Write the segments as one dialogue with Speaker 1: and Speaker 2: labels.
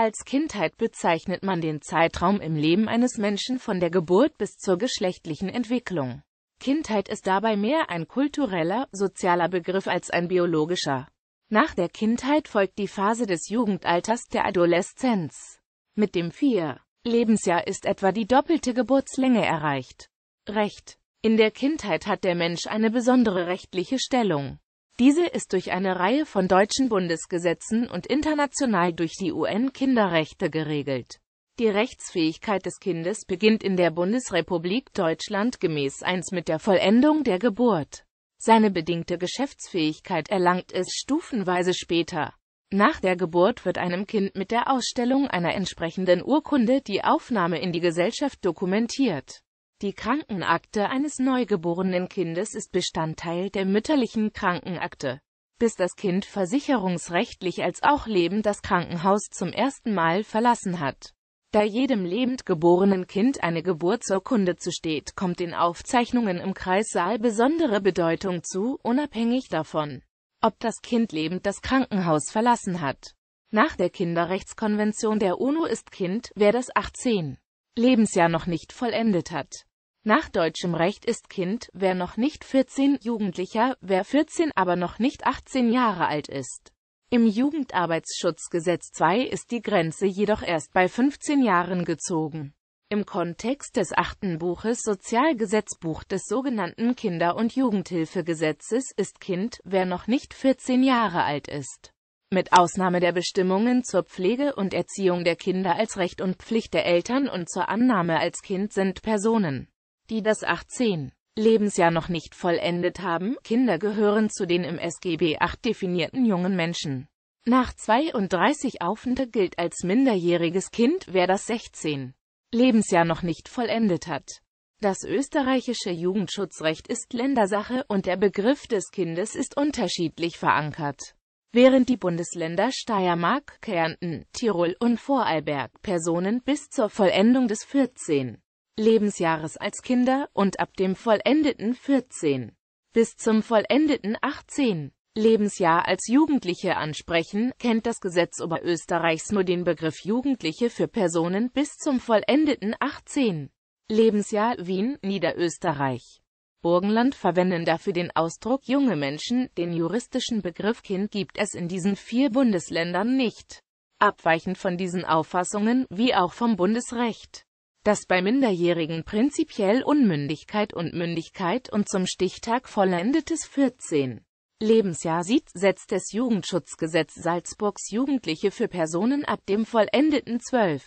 Speaker 1: Als Kindheit bezeichnet man den Zeitraum im Leben eines Menschen von der Geburt bis zur geschlechtlichen Entwicklung. Kindheit ist dabei mehr ein kultureller, sozialer Begriff als ein biologischer. Nach der Kindheit folgt die Phase des Jugendalters der Adoleszenz. Mit dem 4. Lebensjahr ist etwa die doppelte Geburtslänge erreicht. Recht. In der Kindheit hat der Mensch eine besondere rechtliche Stellung. Diese ist durch eine Reihe von deutschen Bundesgesetzen und international durch die UN-Kinderrechte geregelt. Die Rechtsfähigkeit des Kindes beginnt in der Bundesrepublik Deutschland gemäß 1 mit der Vollendung der Geburt. Seine bedingte Geschäftsfähigkeit erlangt es stufenweise später. Nach der Geburt wird einem Kind mit der Ausstellung einer entsprechenden Urkunde die Aufnahme in die Gesellschaft dokumentiert die Krankenakte eines neugeborenen Kindes ist Bestandteil der mütterlichen Krankenakte. Bis das Kind versicherungsrechtlich als auch lebend das Krankenhaus zum ersten Mal verlassen hat. Da jedem lebend geborenen Kind eine Geburtsurkunde zusteht, kommt den Aufzeichnungen im Kreissaal besondere Bedeutung zu, unabhängig davon, ob das Kind lebend das Krankenhaus verlassen hat. Nach der Kinderrechtskonvention der UNO ist Kind, wer das 18. Lebensjahr noch nicht vollendet hat. Nach deutschem Recht ist Kind, wer noch nicht 14, Jugendlicher, wer 14, aber noch nicht 18 Jahre alt ist. Im Jugendarbeitsschutzgesetz 2 ist die Grenze jedoch erst bei 15 Jahren gezogen. Im Kontext des achten Buches Sozialgesetzbuch des sogenannten Kinder- und Jugendhilfegesetzes ist Kind, wer noch nicht 14 Jahre alt ist. Mit Ausnahme der Bestimmungen zur Pflege und Erziehung der Kinder als Recht und Pflicht der Eltern und zur Annahme als Kind sind Personen die das 18. Lebensjahr noch nicht vollendet haben. Kinder gehören zu den im SGB VIII definierten jungen Menschen. Nach 32 Aufende gilt als minderjähriges Kind, wer das 16. Lebensjahr noch nicht vollendet hat. Das österreichische Jugendschutzrecht ist Ländersache und der Begriff des Kindes ist unterschiedlich verankert. Während die Bundesländer Steiermark, Kärnten, Tirol und Vorarlberg Personen bis zur Vollendung des 14. Lebensjahres als Kinder und ab dem vollendeten 14 bis zum vollendeten 18 Lebensjahr als Jugendliche ansprechen, kennt das Gesetz Oberösterreichs nur den Begriff Jugendliche für Personen bis zum vollendeten 18. Lebensjahr Wien, Niederösterreich. Burgenland verwenden dafür den Ausdruck junge Menschen, den juristischen Begriff Kind gibt es in diesen vier Bundesländern nicht. Abweichend von diesen Auffassungen, wie auch vom Bundesrecht, dass bei Minderjährigen prinzipiell Unmündigkeit und Mündigkeit und zum Stichtag vollendetes 14. Lebensjahr sieht, setzt das Jugendschutzgesetz Salzburgs Jugendliche für Personen ab dem vollendeten 12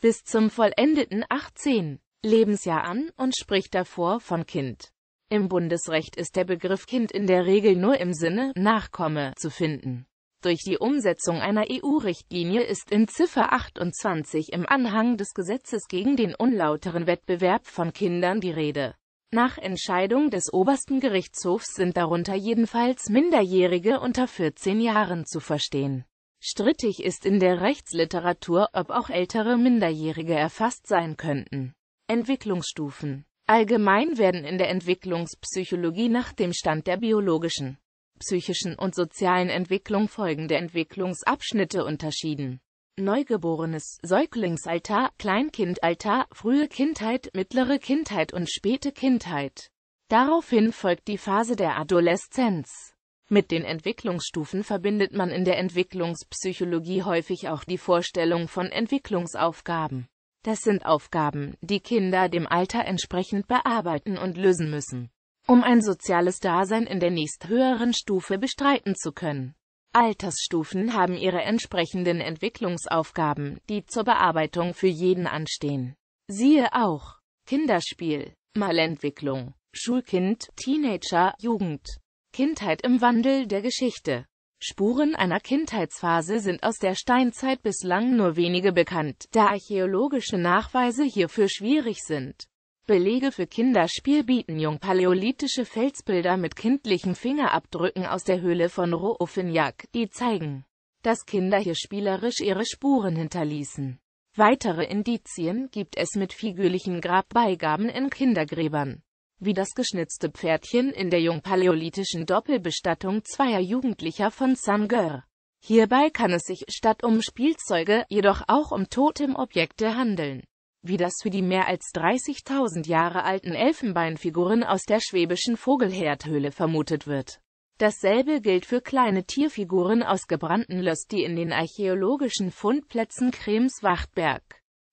Speaker 1: bis zum vollendeten 18 Lebensjahr an und spricht davor von Kind. Im Bundesrecht ist der Begriff Kind in der Regel nur im Sinne Nachkomme zu finden durch die Umsetzung einer EU-Richtlinie ist in Ziffer 28 im Anhang des Gesetzes gegen den unlauteren Wettbewerb von Kindern die Rede. Nach Entscheidung des obersten Gerichtshofs sind darunter jedenfalls Minderjährige unter 14 Jahren zu verstehen. Strittig ist in der Rechtsliteratur, ob auch ältere Minderjährige erfasst sein könnten. Entwicklungsstufen Allgemein werden in der Entwicklungspsychologie nach dem Stand der biologischen psychischen und sozialen Entwicklung folgende Entwicklungsabschnitte unterschieden. Neugeborenes, Säuglingsalter, Kleinkindalter, frühe Kindheit, mittlere Kindheit und späte Kindheit. Daraufhin folgt die Phase der Adoleszenz. Mit den Entwicklungsstufen verbindet man in der Entwicklungspsychologie häufig auch die Vorstellung von Entwicklungsaufgaben. Das sind Aufgaben, die Kinder dem Alter entsprechend bearbeiten und lösen müssen um ein soziales Dasein in der nächsthöheren Stufe bestreiten zu können. Altersstufen haben ihre entsprechenden Entwicklungsaufgaben, die zur Bearbeitung für jeden anstehen. Siehe auch Kinderspiel, Malentwicklung, Schulkind, Teenager, Jugend, Kindheit im Wandel der Geschichte. Spuren einer Kindheitsphase sind aus der Steinzeit bislang nur wenige bekannt, da archäologische Nachweise hierfür schwierig sind. Belege für Kinderspiel bieten jungpaläolithische Felsbilder mit kindlichen Fingerabdrücken aus der Höhle von Roofinjak, die zeigen, dass Kinder hier spielerisch ihre Spuren hinterließen. Weitere Indizien gibt es mit figürlichen Grabbeigaben in Kindergräbern, wie das geschnitzte Pferdchen in der jungpaläolithischen Doppelbestattung zweier Jugendlicher von Sangör. Hierbei kann es sich statt um Spielzeuge jedoch auch um Totemobjekte handeln wie das für die mehr als 30.000 Jahre alten Elfenbeinfiguren aus der schwäbischen Vogelherdhöhle vermutet wird. Dasselbe gilt für kleine Tierfiguren aus gebrannten Löss, die in den archäologischen Fundplätzen Krems-Wachtberg,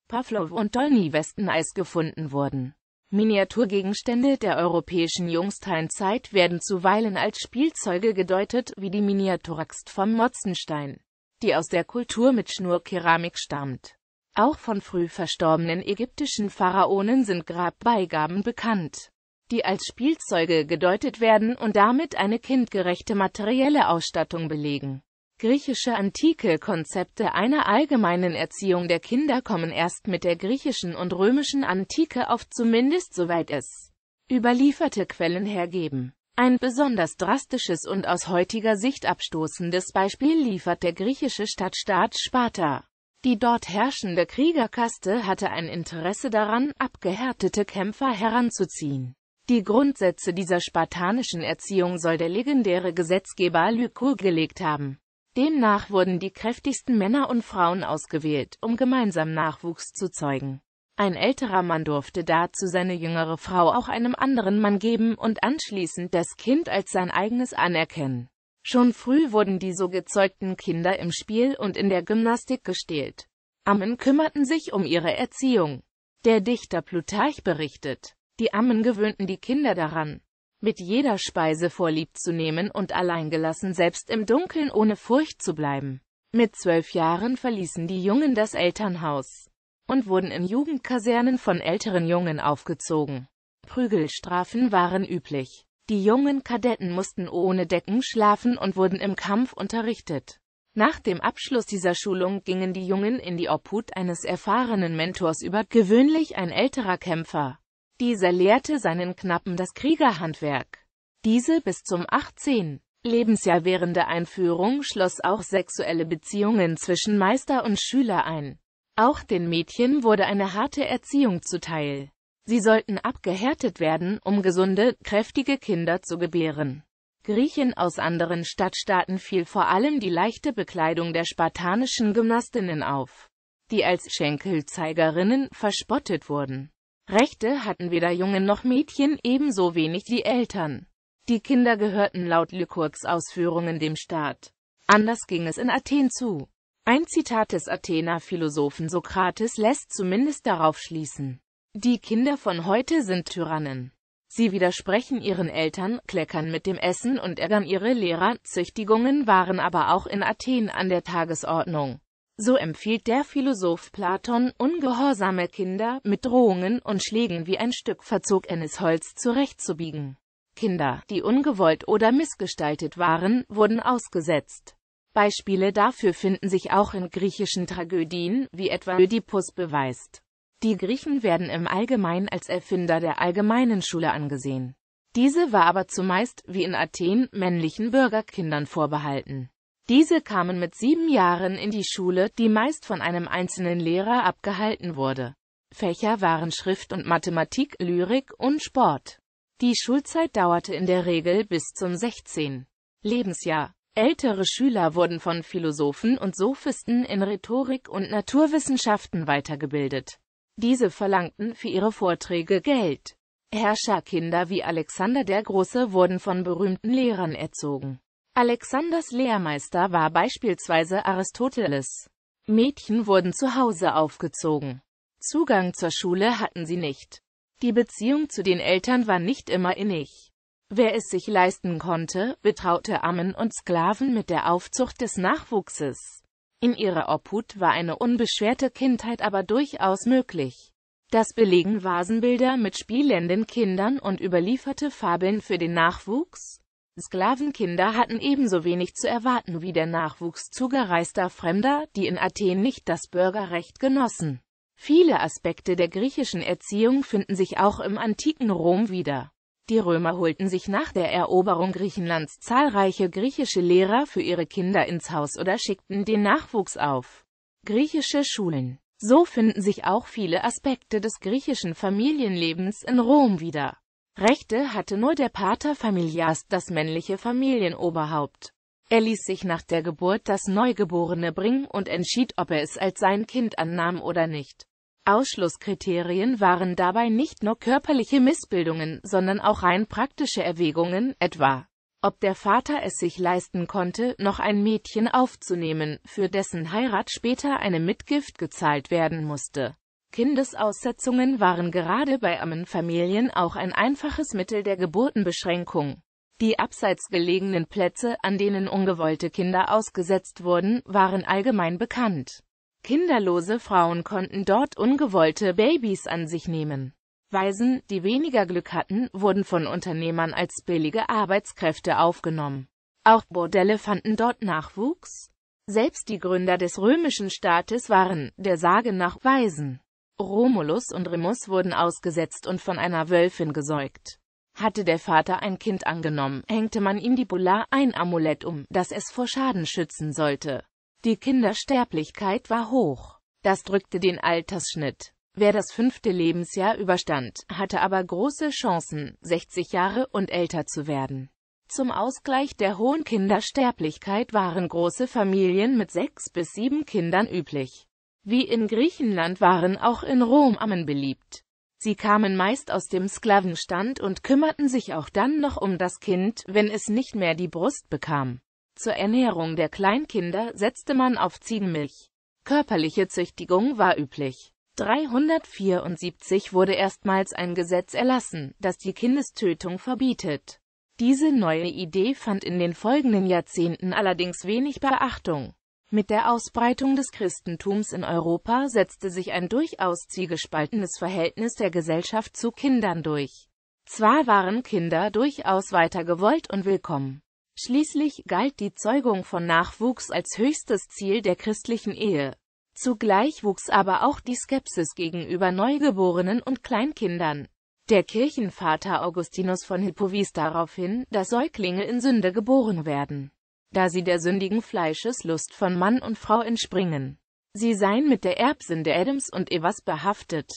Speaker 1: Pavlov und Dolny-Westeneis gefunden wurden. Miniaturgegenstände der europäischen Jungsteinzeit werden zuweilen als Spielzeuge gedeutet, wie die Miniaturaxt vom Motzenstein, die aus der Kultur mit Schnurkeramik stammt. Auch von früh verstorbenen ägyptischen Pharaonen sind Grabbeigaben bekannt, die als Spielzeuge gedeutet werden und damit eine kindgerechte materielle Ausstattung belegen. Griechische antike Konzepte einer allgemeinen Erziehung der Kinder kommen erst mit der griechischen und römischen Antike auf zumindest soweit es überlieferte Quellen hergeben. Ein besonders drastisches und aus heutiger Sicht abstoßendes Beispiel liefert der griechische Stadtstaat Sparta. Die dort herrschende Kriegerkaste hatte ein Interesse daran, abgehärtete Kämpfer heranzuziehen. Die Grundsätze dieser spartanischen Erziehung soll der legendäre Gesetzgeber Lykur gelegt haben. Demnach wurden die kräftigsten Männer und Frauen ausgewählt, um gemeinsam Nachwuchs zu zeugen. Ein älterer Mann durfte dazu seine jüngere Frau auch einem anderen Mann geben und anschließend das Kind als sein eigenes anerkennen. Schon früh wurden die so gezeugten Kinder im Spiel und in der Gymnastik gestählt. Ammen kümmerten sich um ihre Erziehung. Der Dichter Plutarch berichtet, die Ammen gewöhnten die Kinder daran, mit jeder Speise vorlieb zu nehmen und alleingelassen selbst im Dunkeln ohne Furcht zu bleiben. Mit zwölf Jahren verließen die Jungen das Elternhaus und wurden in Jugendkasernen von älteren Jungen aufgezogen. Prügelstrafen waren üblich. Die jungen Kadetten mussten ohne Decken schlafen und wurden im Kampf unterrichtet. Nach dem Abschluss dieser Schulung gingen die Jungen in die Obhut eines erfahrenen Mentors über, gewöhnlich ein älterer Kämpfer. Dieser lehrte seinen Knappen das Kriegerhandwerk. Diese bis zum 18. Lebensjahr währende Einführung schloss auch sexuelle Beziehungen zwischen Meister und Schüler ein. Auch den Mädchen wurde eine harte Erziehung zuteil. Sie sollten abgehärtet werden, um gesunde, kräftige Kinder zu gebären. Griechen aus anderen Stadtstaaten fiel vor allem die leichte Bekleidung der spartanischen Gymnastinnen auf, die als Schenkelzeigerinnen verspottet wurden. Rechte hatten weder Jungen noch Mädchen, ebenso wenig die Eltern. Die Kinder gehörten laut Lykurgs Ausführungen dem Staat. Anders ging es in Athen zu. Ein Zitat des Athener Philosophen Sokrates lässt zumindest darauf schließen. Die Kinder von heute sind Tyrannen. Sie widersprechen ihren Eltern, kleckern mit dem Essen und ärgern ihre Lehrer. Züchtigungen waren aber auch in Athen an der Tagesordnung. So empfiehlt der Philosoph Platon, ungehorsame Kinder mit Drohungen und Schlägen wie ein Stück verzogenes Holz zurechtzubiegen. Kinder, die ungewollt oder missgestaltet waren, wurden ausgesetzt. Beispiele dafür finden sich auch in griechischen Tragödien, wie etwa Ödipus beweist. Die Griechen werden im Allgemeinen als Erfinder der allgemeinen Schule angesehen. Diese war aber zumeist, wie in Athen, männlichen Bürgerkindern vorbehalten. Diese kamen mit sieben Jahren in die Schule, die meist von einem einzelnen Lehrer abgehalten wurde. Fächer waren Schrift und Mathematik, Lyrik und Sport. Die Schulzeit dauerte in der Regel bis zum 16. Lebensjahr. Ältere Schüler wurden von Philosophen und Sophisten in Rhetorik und Naturwissenschaften weitergebildet. Diese verlangten für ihre Vorträge Geld. Herrscherkinder wie Alexander der Große wurden von berühmten Lehrern erzogen. Alexanders Lehrmeister war beispielsweise Aristoteles. Mädchen wurden zu Hause aufgezogen. Zugang zur Schule hatten sie nicht. Die Beziehung zu den Eltern war nicht immer innig. Wer es sich leisten konnte, betraute Ammen und Sklaven mit der Aufzucht des Nachwuchses. In ihrer Obhut war eine unbeschwerte Kindheit aber durchaus möglich. Das belegen Vasenbilder mit spielenden Kindern und überlieferte Fabeln für den Nachwuchs. Sklavenkinder hatten ebenso wenig zu erwarten wie der Nachwuchs zugereister Fremder, die in Athen nicht das Bürgerrecht genossen. Viele Aspekte der griechischen Erziehung finden sich auch im antiken Rom wieder. Die Römer holten sich nach der Eroberung Griechenlands zahlreiche griechische Lehrer für ihre Kinder ins Haus oder schickten den Nachwuchs auf griechische Schulen. So finden sich auch viele Aspekte des griechischen Familienlebens in Rom wieder. Rechte hatte nur der Pater familias, das männliche Familienoberhaupt. Er ließ sich nach der Geburt das Neugeborene bringen und entschied, ob er es als sein Kind annahm oder nicht. Ausschlusskriterien waren dabei nicht nur körperliche Missbildungen, sondern auch rein praktische Erwägungen, etwa ob der Vater es sich leisten konnte, noch ein Mädchen aufzunehmen, für dessen Heirat später eine Mitgift gezahlt werden musste. Kindesaussetzungen waren gerade bei armen Familien auch ein einfaches Mittel der Geburtenbeschränkung. Die abseits gelegenen Plätze, an denen ungewollte Kinder ausgesetzt wurden, waren allgemein bekannt. Kinderlose Frauen konnten dort ungewollte Babys an sich nehmen. Waisen, die weniger Glück hatten, wurden von Unternehmern als billige Arbeitskräfte aufgenommen. Auch Bordelle fanden dort Nachwuchs. Selbst die Gründer des römischen Staates waren, der Sage nach, Waisen. Romulus und Remus wurden ausgesetzt und von einer Wölfin gesäugt. Hatte der Vater ein Kind angenommen, hängte man ihm die Bula ein Amulett um, das es vor Schaden schützen sollte. Die Kindersterblichkeit war hoch. Das drückte den Altersschnitt. Wer das fünfte Lebensjahr überstand, hatte aber große Chancen, 60 Jahre und älter zu werden. Zum Ausgleich der hohen Kindersterblichkeit waren große Familien mit sechs bis sieben Kindern üblich. Wie in Griechenland waren auch in Rom Ammen beliebt. Sie kamen meist aus dem Sklavenstand und kümmerten sich auch dann noch um das Kind, wenn es nicht mehr die Brust bekam. Zur Ernährung der Kleinkinder setzte man auf Ziegenmilch. Körperliche Züchtigung war üblich. 374 wurde erstmals ein Gesetz erlassen, das die Kindestötung verbietet. Diese neue Idee fand in den folgenden Jahrzehnten allerdings wenig Beachtung. Mit der Ausbreitung des Christentums in Europa setzte sich ein durchaus zwiegespaltenes Verhältnis der Gesellschaft zu Kindern durch. Zwar waren Kinder durchaus weiter gewollt und willkommen, Schließlich galt die Zeugung von Nachwuchs als höchstes Ziel der christlichen Ehe. Zugleich wuchs aber auch die Skepsis gegenüber Neugeborenen und Kleinkindern. Der Kirchenvater Augustinus von Hippo wies darauf hin, dass Säuglinge in Sünde geboren werden, da sie der sündigen Fleischeslust von Mann und Frau entspringen. Sie seien mit der Erbsünde Adams und Evas behaftet.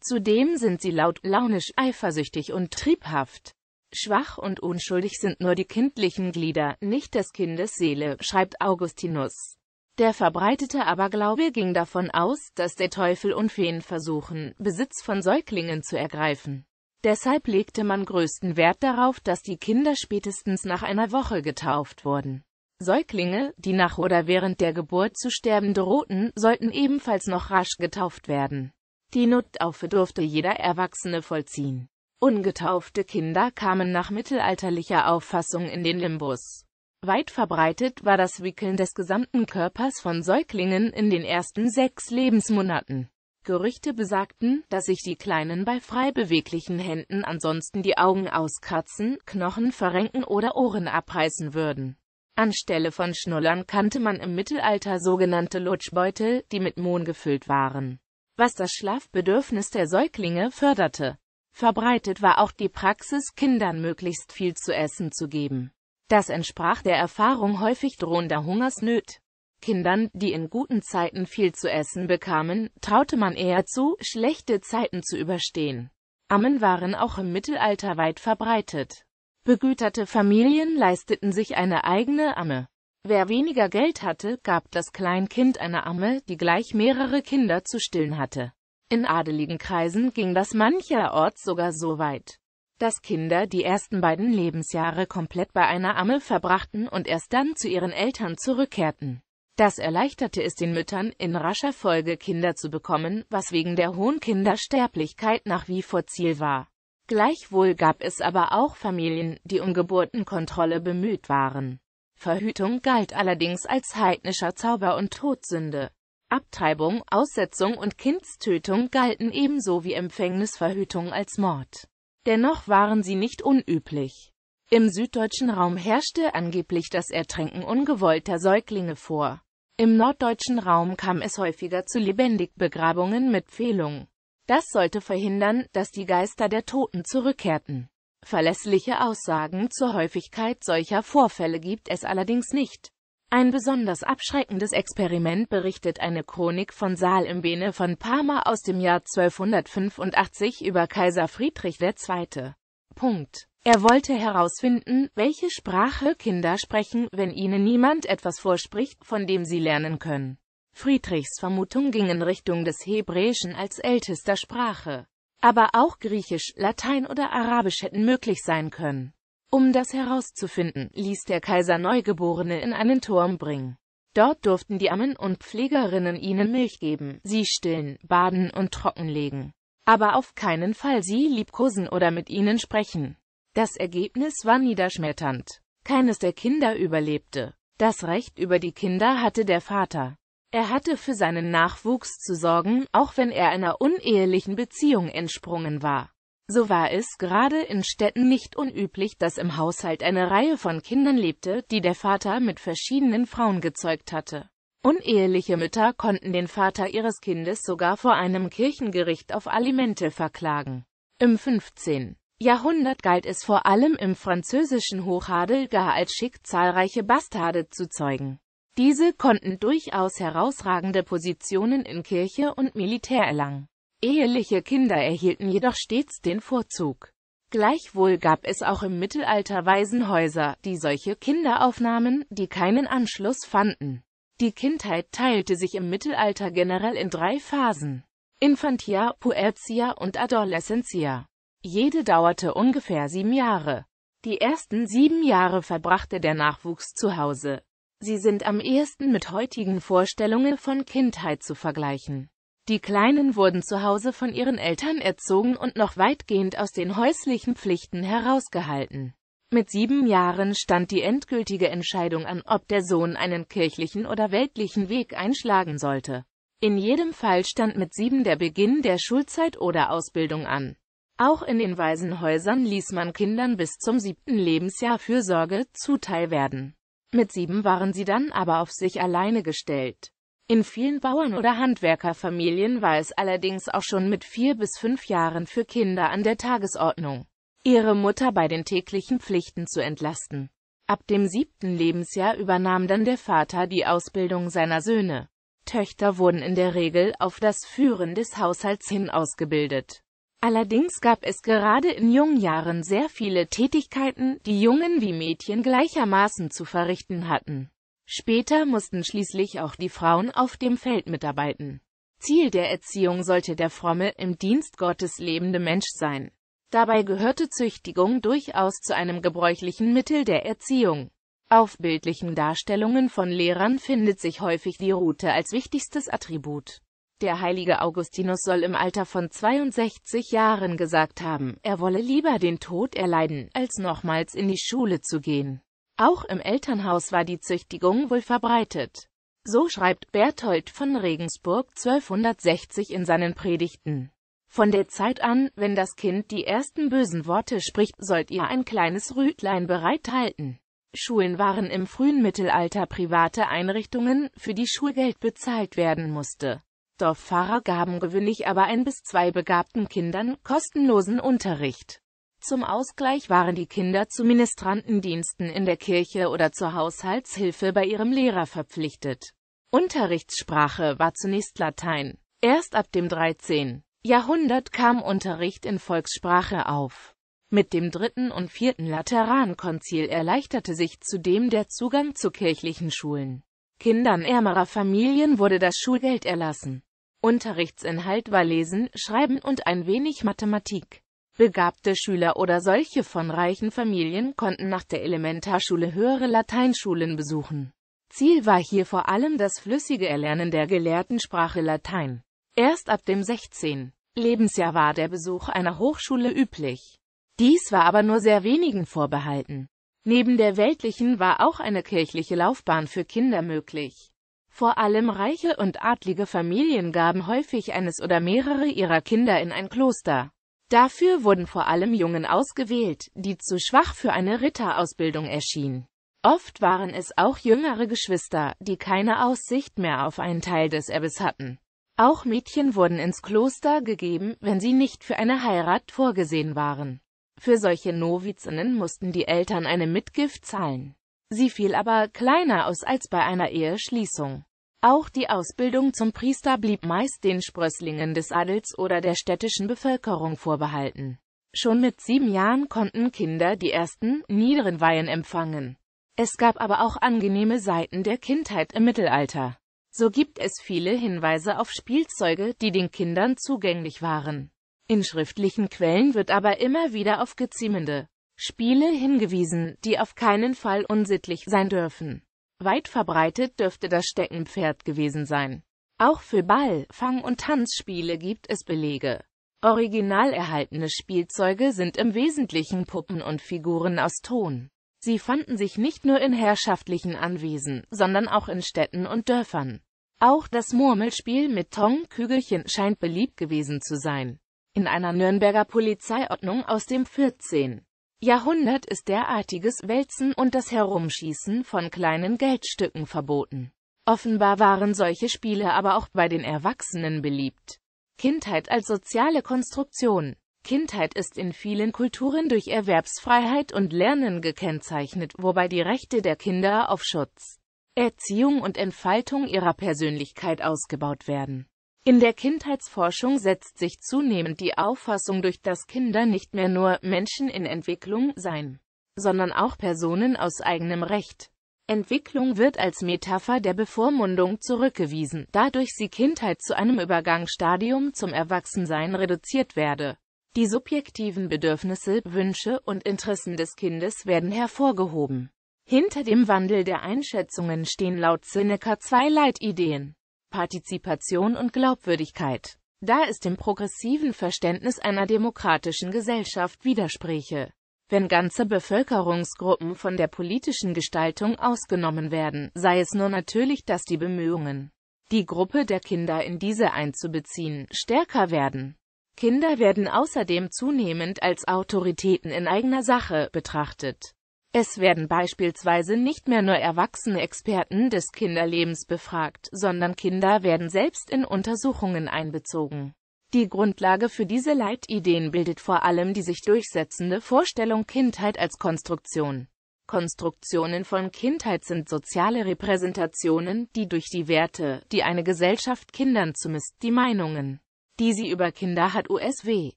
Speaker 1: Zudem sind sie laut, launisch, eifersüchtig und triebhaft. Schwach und unschuldig sind nur die kindlichen Glieder, nicht des Kindes Seele, schreibt Augustinus. Der verbreitete Aberglaube ging davon aus, dass der Teufel und Feen versuchen, Besitz von Säuglingen zu ergreifen. Deshalb legte man größten Wert darauf, dass die Kinder spätestens nach einer Woche getauft wurden. Säuglinge, die nach oder während der Geburt zu sterben drohten, sollten ebenfalls noch rasch getauft werden. Die Notaufe durfte jeder Erwachsene vollziehen. Ungetaufte Kinder kamen nach mittelalterlicher Auffassung in den Limbus. Weit verbreitet war das Wickeln des gesamten Körpers von Säuglingen in den ersten sechs Lebensmonaten. Gerüchte besagten, dass sich die Kleinen bei frei beweglichen Händen ansonsten die Augen auskratzen, Knochen verrenken oder Ohren abreißen würden. Anstelle von Schnullern kannte man im Mittelalter sogenannte Lutschbeutel, die mit Mohn gefüllt waren, was das Schlafbedürfnis der Säuglinge förderte. Verbreitet war auch die Praxis, Kindern möglichst viel zu essen zu geben. Das entsprach der Erfahrung häufig drohender Hungersnöt. Kindern, die in guten Zeiten viel zu essen bekamen, traute man eher zu, schlechte Zeiten zu überstehen. Ammen waren auch im Mittelalter weit verbreitet. Begüterte Familien leisteten sich eine eigene Amme. Wer weniger Geld hatte, gab das Kleinkind einer Amme, die gleich mehrere Kinder zu stillen hatte. In adeligen Kreisen ging das mancherorts sogar so weit, dass Kinder die ersten beiden Lebensjahre komplett bei einer Amme verbrachten und erst dann zu ihren Eltern zurückkehrten. Das erleichterte es den Müttern, in rascher Folge Kinder zu bekommen, was wegen der hohen Kindersterblichkeit nach wie vor Ziel war. Gleichwohl gab es aber auch Familien, die um Geburtenkontrolle bemüht waren. Verhütung galt allerdings als heidnischer Zauber und Todsünde. Abtreibung, Aussetzung und Kindstötung galten ebenso wie Empfängnisverhütung als Mord. Dennoch waren sie nicht unüblich. Im süddeutschen Raum herrschte angeblich das Ertränken ungewollter Säuglinge vor. Im norddeutschen Raum kam es häufiger zu Lebendigbegrabungen mit Fehlung. Das sollte verhindern, dass die Geister der Toten zurückkehrten. Verlässliche Aussagen zur Häufigkeit solcher Vorfälle gibt es allerdings nicht. Ein besonders abschreckendes Experiment berichtet eine Chronik von Saal im Bene von Parma aus dem Jahr 1285 über Kaiser Friedrich II. Punkt. Er wollte herausfinden, welche Sprache Kinder sprechen, wenn ihnen niemand etwas vorspricht, von dem sie lernen können. Friedrichs Vermutung ging in Richtung des Hebräischen als ältester Sprache. Aber auch Griechisch, Latein oder Arabisch hätten möglich sein können. Um das herauszufinden, ließ der Kaiser Neugeborene in einen Turm bringen. Dort durften die Ammen und Pflegerinnen ihnen Milch geben, sie stillen, baden und trockenlegen. Aber auf keinen Fall sie liebkosen oder mit ihnen sprechen. Das Ergebnis war niederschmetternd. Keines der Kinder überlebte. Das Recht über die Kinder hatte der Vater. Er hatte für seinen Nachwuchs zu sorgen, auch wenn er einer unehelichen Beziehung entsprungen war. So war es gerade in Städten nicht unüblich, dass im Haushalt eine Reihe von Kindern lebte, die der Vater mit verschiedenen Frauen gezeugt hatte. Uneheliche Mütter konnten den Vater ihres Kindes sogar vor einem Kirchengericht auf Alimente verklagen. Im 15. Jahrhundert galt es vor allem im französischen Hochadel gar als schick, zahlreiche Bastarde zu zeugen. Diese konnten durchaus herausragende Positionen in Kirche und Militär erlangen. Eheliche Kinder erhielten jedoch stets den Vorzug. Gleichwohl gab es auch im Mittelalter Waisenhäuser, die solche Kinder aufnahmen, die keinen Anschluss fanden. Die Kindheit teilte sich im Mittelalter generell in drei Phasen. Infantia, Puertia und Adolescentia. Jede dauerte ungefähr sieben Jahre. Die ersten sieben Jahre verbrachte der Nachwuchs zu Hause. Sie sind am ehesten mit heutigen Vorstellungen von Kindheit zu vergleichen. Die Kleinen wurden zu Hause von ihren Eltern erzogen und noch weitgehend aus den häuslichen Pflichten herausgehalten. Mit sieben Jahren stand die endgültige Entscheidung an, ob der Sohn einen kirchlichen oder weltlichen Weg einschlagen sollte. In jedem Fall stand mit sieben der Beginn der Schulzeit oder Ausbildung an. Auch in den Waisenhäusern ließ man Kindern bis zum siebten Lebensjahr Fürsorge zuteil werden. Mit sieben waren sie dann aber auf sich alleine gestellt. In vielen Bauern- oder Handwerkerfamilien war es allerdings auch schon mit vier bis fünf Jahren für Kinder an der Tagesordnung, ihre Mutter bei den täglichen Pflichten zu entlasten. Ab dem siebten Lebensjahr übernahm dann der Vater die Ausbildung seiner Söhne. Töchter wurden in der Regel auf das Führen des Haushalts hin ausgebildet. Allerdings gab es gerade in jungen Jahren sehr viele Tätigkeiten, die Jungen wie Mädchen gleichermaßen zu verrichten hatten. Später mussten schließlich auch die Frauen auf dem Feld mitarbeiten. Ziel der Erziehung sollte der fromme, im Dienst Gottes lebende Mensch sein. Dabei gehörte Züchtigung durchaus zu einem gebräuchlichen Mittel der Erziehung. Auf bildlichen Darstellungen von Lehrern findet sich häufig die Rute als wichtigstes Attribut. Der heilige Augustinus soll im Alter von 62 Jahren gesagt haben, er wolle lieber den Tod erleiden, als nochmals in die Schule zu gehen. Auch im Elternhaus war die Züchtigung wohl verbreitet. So schreibt Berthold von Regensburg 1260 in seinen Predigten. Von der Zeit an, wenn das Kind die ersten bösen Worte spricht, sollt ihr ein kleines Rütlein bereithalten. Schulen waren im frühen Mittelalter private Einrichtungen, für die Schulgeld bezahlt werden musste. Dorffahrer gaben gewöhnlich aber ein bis zwei begabten Kindern kostenlosen Unterricht. Zum Ausgleich waren die Kinder zu Ministrantendiensten in der Kirche oder zur Haushaltshilfe bei ihrem Lehrer verpflichtet. Unterrichtssprache war zunächst Latein. Erst ab dem 13. Jahrhundert kam Unterricht in Volkssprache auf. Mit dem dritten und vierten Laterankonzil erleichterte sich zudem der Zugang zu kirchlichen Schulen. Kindern ärmerer Familien wurde das Schulgeld erlassen. Unterrichtsinhalt war Lesen, Schreiben und ein wenig Mathematik. Begabte Schüler oder solche von reichen Familien konnten nach der Elementarschule höhere Lateinschulen besuchen. Ziel war hier vor allem das flüssige Erlernen der gelehrten Sprache Latein. Erst ab dem 16. Lebensjahr war der Besuch einer Hochschule üblich. Dies war aber nur sehr wenigen vorbehalten. Neben der weltlichen war auch eine kirchliche Laufbahn für Kinder möglich. Vor allem reiche und adlige Familien gaben häufig eines oder mehrere ihrer Kinder in ein Kloster. Dafür wurden vor allem Jungen ausgewählt, die zu schwach für eine Ritterausbildung erschienen. Oft waren es auch jüngere Geschwister, die keine Aussicht mehr auf einen Teil des Erbes hatten. Auch Mädchen wurden ins Kloster gegeben, wenn sie nicht für eine Heirat vorgesehen waren. Für solche Novizinnen mussten die Eltern eine Mitgift zahlen. Sie fiel aber kleiner aus als bei einer Eheschließung. Auch die Ausbildung zum Priester blieb meist den Sprösslingen des Adels oder der städtischen Bevölkerung vorbehalten. Schon mit sieben Jahren konnten Kinder die ersten, niederen Weihen empfangen. Es gab aber auch angenehme Seiten der Kindheit im Mittelalter. So gibt es viele Hinweise auf Spielzeuge, die den Kindern zugänglich waren. In schriftlichen Quellen wird aber immer wieder auf geziemende Spiele hingewiesen, die auf keinen Fall unsittlich sein dürfen. Weit verbreitet dürfte das Steckenpferd gewesen sein. Auch für Ball-, Fang- und Tanzspiele gibt es Belege. Original erhaltene Spielzeuge sind im Wesentlichen Puppen und Figuren aus Ton. Sie fanden sich nicht nur in herrschaftlichen Anwesen, sondern auch in Städten und Dörfern. Auch das Murmelspiel mit Tong, Kügelchen scheint beliebt gewesen zu sein. In einer Nürnberger Polizeiordnung aus dem 14. Jahrhundert ist derartiges Wälzen und das Herumschießen von kleinen Geldstücken verboten. Offenbar waren solche Spiele aber auch bei den Erwachsenen beliebt. Kindheit als soziale Konstruktion Kindheit ist in vielen Kulturen durch Erwerbsfreiheit und Lernen gekennzeichnet, wobei die Rechte der Kinder auf Schutz, Erziehung und Entfaltung ihrer Persönlichkeit ausgebaut werden. In der Kindheitsforschung setzt sich zunehmend die Auffassung durch, dass Kinder nicht mehr nur Menschen in Entwicklung seien, sondern auch Personen aus eigenem Recht. Entwicklung wird als Metapher der Bevormundung zurückgewiesen, dadurch sie Kindheit zu einem Übergangsstadium zum Erwachsensein reduziert werde. Die subjektiven Bedürfnisse, Wünsche und Interessen des Kindes werden hervorgehoben. Hinter dem Wandel der Einschätzungen stehen laut Seneca zwei Leitideen. Partizipation und Glaubwürdigkeit. Da es dem progressiven Verständnis einer demokratischen Gesellschaft widerspräche, wenn ganze Bevölkerungsgruppen von der politischen Gestaltung ausgenommen werden, sei es nur natürlich, dass die Bemühungen, die Gruppe der Kinder in diese einzubeziehen, stärker werden. Kinder werden außerdem zunehmend als Autoritäten in eigener Sache betrachtet. Es werden beispielsweise nicht mehr nur erwachsene Experten des Kinderlebens befragt, sondern Kinder werden selbst in Untersuchungen einbezogen. Die Grundlage für diese Leitideen bildet vor allem die sich durchsetzende Vorstellung Kindheit als Konstruktion. Konstruktionen von Kindheit sind soziale Repräsentationen, die durch die Werte, die eine Gesellschaft Kindern zumisst, die Meinungen, die sie über Kinder hat USW,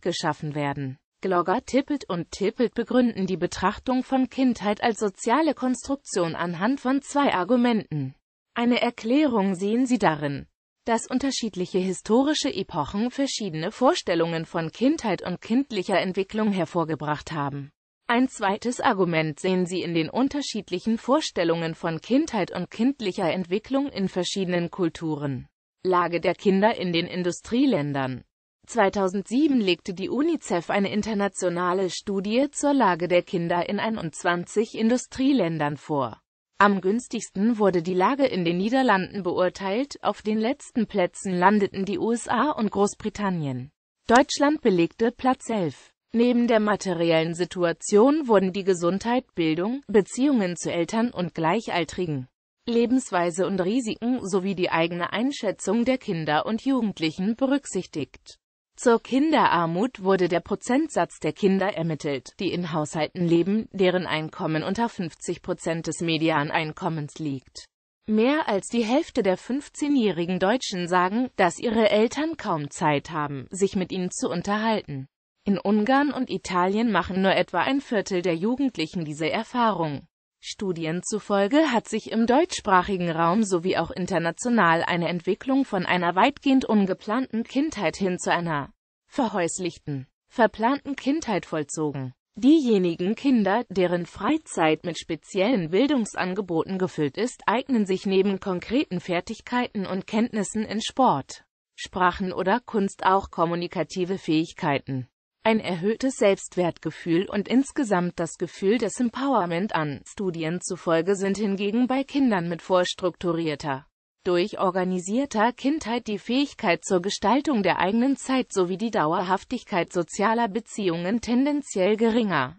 Speaker 1: geschaffen werden. Glogger Tippelt und Tippelt begründen die Betrachtung von Kindheit als soziale Konstruktion anhand von zwei Argumenten. Eine Erklärung sehen sie darin, dass unterschiedliche historische Epochen verschiedene Vorstellungen von Kindheit und kindlicher Entwicklung hervorgebracht haben. Ein zweites Argument sehen sie in den unterschiedlichen Vorstellungen von Kindheit und kindlicher Entwicklung in verschiedenen Kulturen. Lage der Kinder in den Industrieländern 2007 legte die UNICEF eine internationale Studie zur Lage der Kinder in 21 Industrieländern vor. Am günstigsten wurde die Lage in den Niederlanden beurteilt, auf den letzten Plätzen landeten die USA und Großbritannien. Deutschland belegte Platz 11. Neben der materiellen Situation wurden die Gesundheit, Bildung, Beziehungen zu Eltern und Gleichaltrigen, Lebensweise und Risiken sowie die eigene Einschätzung der Kinder und Jugendlichen berücksichtigt. Zur Kinderarmut wurde der Prozentsatz der Kinder ermittelt, die in Haushalten leben, deren Einkommen unter 50 Prozent des Medianeinkommens liegt. Mehr als die Hälfte der 15-jährigen Deutschen sagen, dass ihre Eltern kaum Zeit haben, sich mit ihnen zu unterhalten. In Ungarn und Italien machen nur etwa ein Viertel der Jugendlichen diese Erfahrung. Studien zufolge hat sich im deutschsprachigen Raum sowie auch international eine Entwicklung von einer weitgehend ungeplanten Kindheit hin zu einer verhäuslichten, verplanten Kindheit vollzogen. Diejenigen Kinder, deren Freizeit mit speziellen Bildungsangeboten gefüllt ist, eignen sich neben konkreten Fertigkeiten und Kenntnissen in Sport, Sprachen oder Kunst auch kommunikative Fähigkeiten ein erhöhtes Selbstwertgefühl und insgesamt das Gefühl des Empowerment an. Studien zufolge sind hingegen bei Kindern mit vorstrukturierter, durchorganisierter Kindheit die Fähigkeit zur Gestaltung der eigenen Zeit sowie die Dauerhaftigkeit sozialer Beziehungen tendenziell geringer.